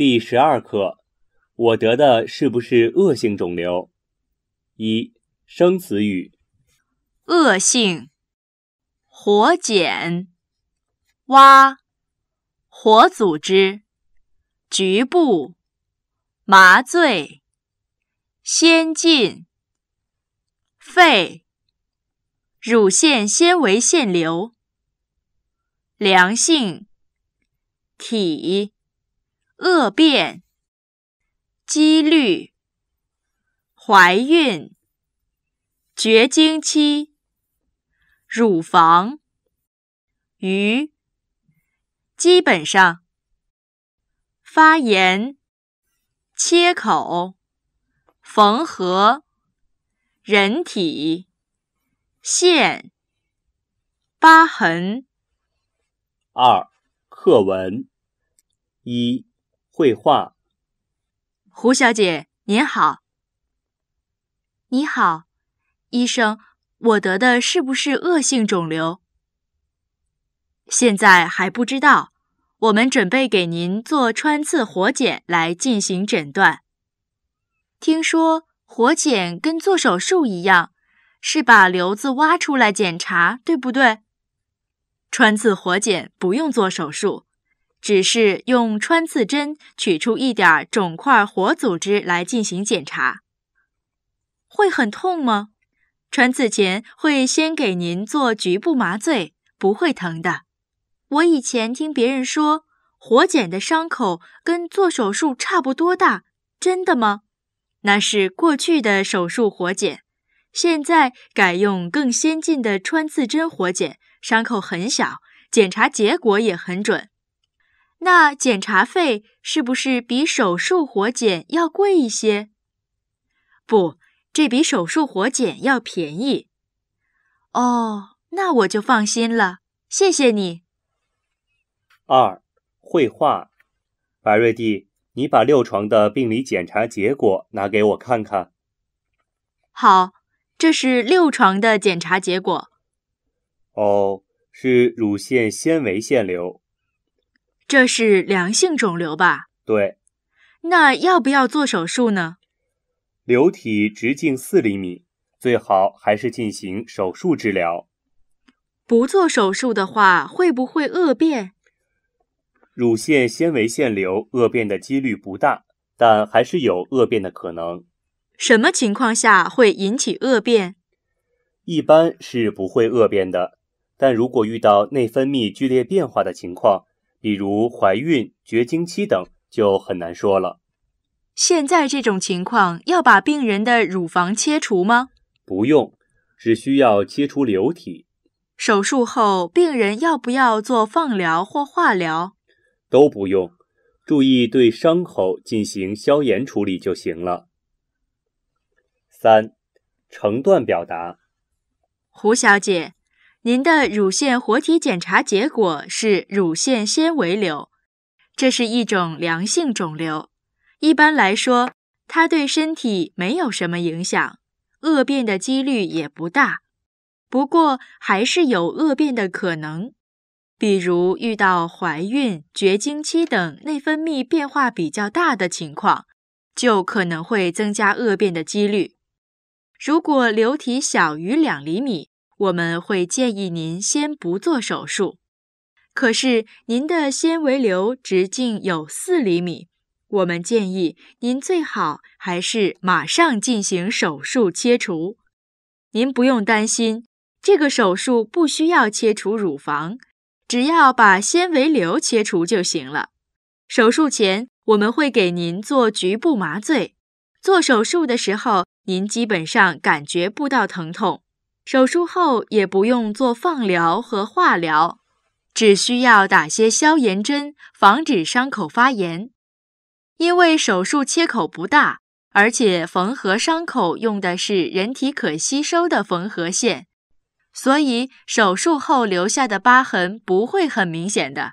第十二课，我得的是不是恶性肿瘤？一生词语：恶性、活检、挖、活组织、局部麻醉、先进、肺、乳腺纤维腺瘤、良性、体。恶变、几率、怀孕、绝经期、乳房、鱼、基本上、发炎、切口、缝合、人体、线、疤痕。二课文一。绘画。胡小姐，您好。你好，医生，我得的是不是恶性肿瘤？现在还不知道，我们准备给您做穿刺活检来进行诊断。听说活检跟做手术一样，是把瘤子挖出来检查，对不对？穿刺活检不用做手术。只是用穿刺针取出一点肿块活组织来进行检查，会很痛吗？穿刺前会先给您做局部麻醉，不会疼的。我以前听别人说活检的伤口跟做手术差不多大，真的吗？那是过去的手术活检，现在改用更先进的穿刺针活检，伤口很小，检查结果也很准。那检查费是不是比手术活检要贵一些？不，这比手术活检要便宜。哦，那我就放心了，谢谢你。二，绘画，白瑞蒂，你把六床的病理检查结果拿给我看看。好，这是六床的检查结果。哦，是乳腺纤维腺瘤。这是良性肿瘤吧？对。那要不要做手术呢？瘤体直径四厘米，最好还是进行手术治疗。不做手术的话，会不会恶变？乳腺纤维腺瘤恶变的几率不大，但还是有恶变的可能。什么情况下会引起恶变？一般是不会恶变的，但如果遇到内分泌剧烈变化的情况。比如怀孕、绝经期等就很难说了。现在这种情况要把病人的乳房切除吗？不用，只需要切除瘤体。手术后病人要不要做放疗或化疗？都不用，注意对伤口进行消炎处理就行了。三，成段表达。胡小姐。您的乳腺活体检查结果是乳腺纤维瘤，这是一种良性肿瘤。一般来说，它对身体没有什么影响，恶变的几率也不大。不过，还是有恶变的可能。比如遇到怀孕、绝经期等内分泌变化比较大的情况，就可能会增加恶变的几率。如果瘤体小于两厘米，我们会建议您先不做手术，可是您的纤维瘤直径有四厘米，我们建议您最好还是马上进行手术切除。您不用担心，这个手术不需要切除乳房，只要把纤维瘤切除就行了。手术前我们会给您做局部麻醉，做手术的时候您基本上感觉不到疼痛。手术后也不用做放疗和化疗，只需要打些消炎针，防止伤口发炎。因为手术切口不大，而且缝合伤口用的是人体可吸收的缝合线，所以手术后留下的疤痕不会很明显的。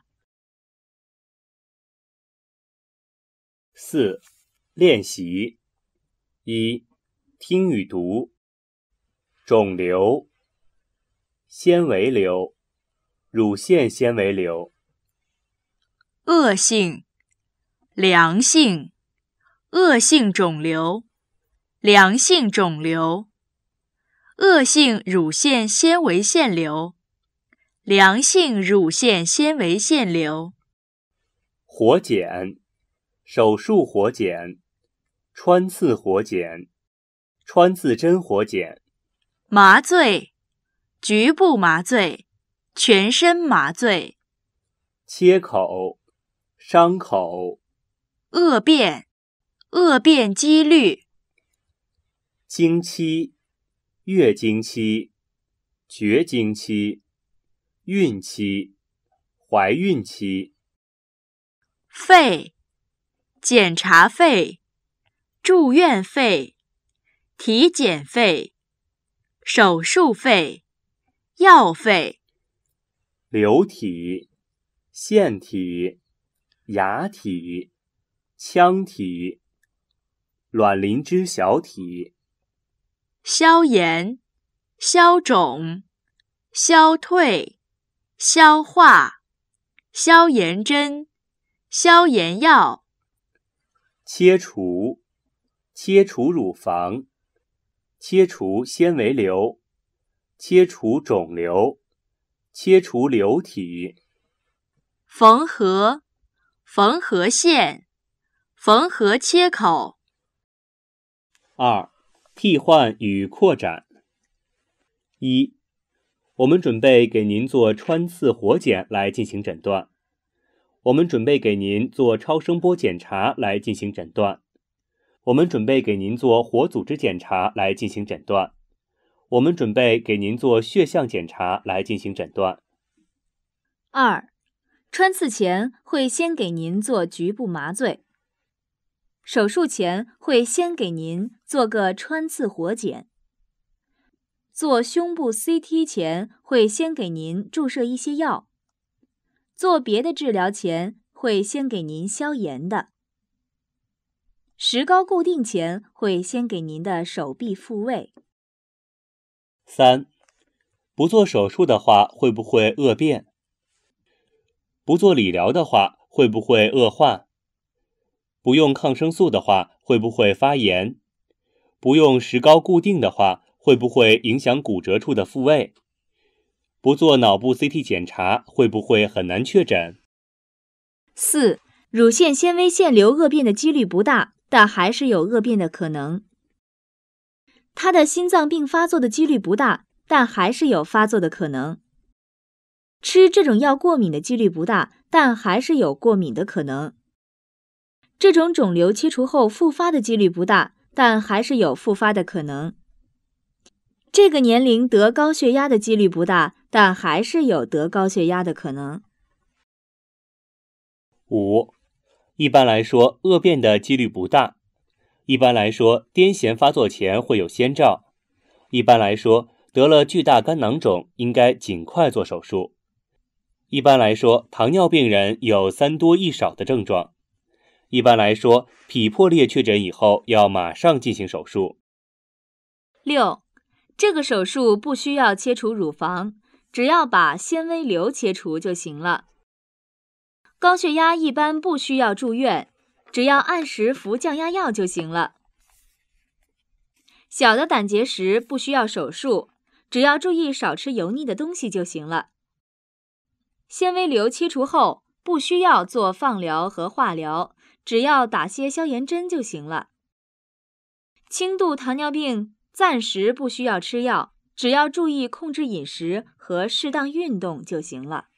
四、练习一、听与读。肿瘤、纤维瘤、乳腺纤维瘤、恶性、良性、恶性肿瘤、良性肿瘤、恶性乳腺纤维腺瘤、良性乳腺纤维腺瘤、活检、手术活检、穿刺活检、穿刺针活检。麻醉，局部麻醉，全身麻醉。切口，伤口。恶变，恶变几率。经期，月经期，绝经期，孕期，怀孕期。费，检查费，住院费，体检费。手术费、药费、流体、腺体、牙体、腔体、卵磷脂小体、消炎、消肿、消退、消化、消炎针、消炎药、切除、切除乳房。切除纤维瘤，切除肿瘤，切除瘤体，缝合，缝合线，缝合切口。二，替换与扩展。一，我们准备给您做穿刺活检来进行诊断。我们准备给您做超声波检查来进行诊断。我们准备给您做活组织检查来进行诊断。我们准备给您做血象检查来进行诊断。二，穿刺前会先给您做局部麻醉。手术前会先给您做个穿刺活检。做胸部 CT 前会先给您注射一些药。做别的治疗前会先给您消炎的。石膏固定前会先给您的手臂复位。三，不做手术的话会不会恶变？不做理疗的话会不会恶化？不用抗生素的话会不会发炎？不用石膏固定的话会不会影响骨折处的复位？不做脑部 CT 检查会不会很难确诊？四，乳腺纤维腺瘤恶变的几率不大。但还是有恶变的可能。他的心脏病发作的几率不大，但还是有发作的可能。吃这种药过敏的几率不大，但还是有过敏的可能。这种肿瘤切除后复发的几率不大，但还是有复发的可能。这个年龄得高血压的几率不大，但还是有得高血压的可能。五。一般来说，恶变的几率不大。一般来说，癫痫发作前会有先兆。一般来说，得了巨大肝囊肿应该尽快做手术。一般来说，糖尿病人有三多一少的症状。一般来说，脾破裂确诊以后要马上进行手术。六，这个手术不需要切除乳房，只要把纤维瘤切除就行了。高血压一般不需要住院，只要按时服降压药就行了。小的胆结石不需要手术，只要注意少吃油腻的东西就行了。纤维瘤切除后不需要做放疗和化疗，只要打些消炎针就行了。轻度糖尿病暂时不需要吃药，只要注意控制饮食和适当运动就行了。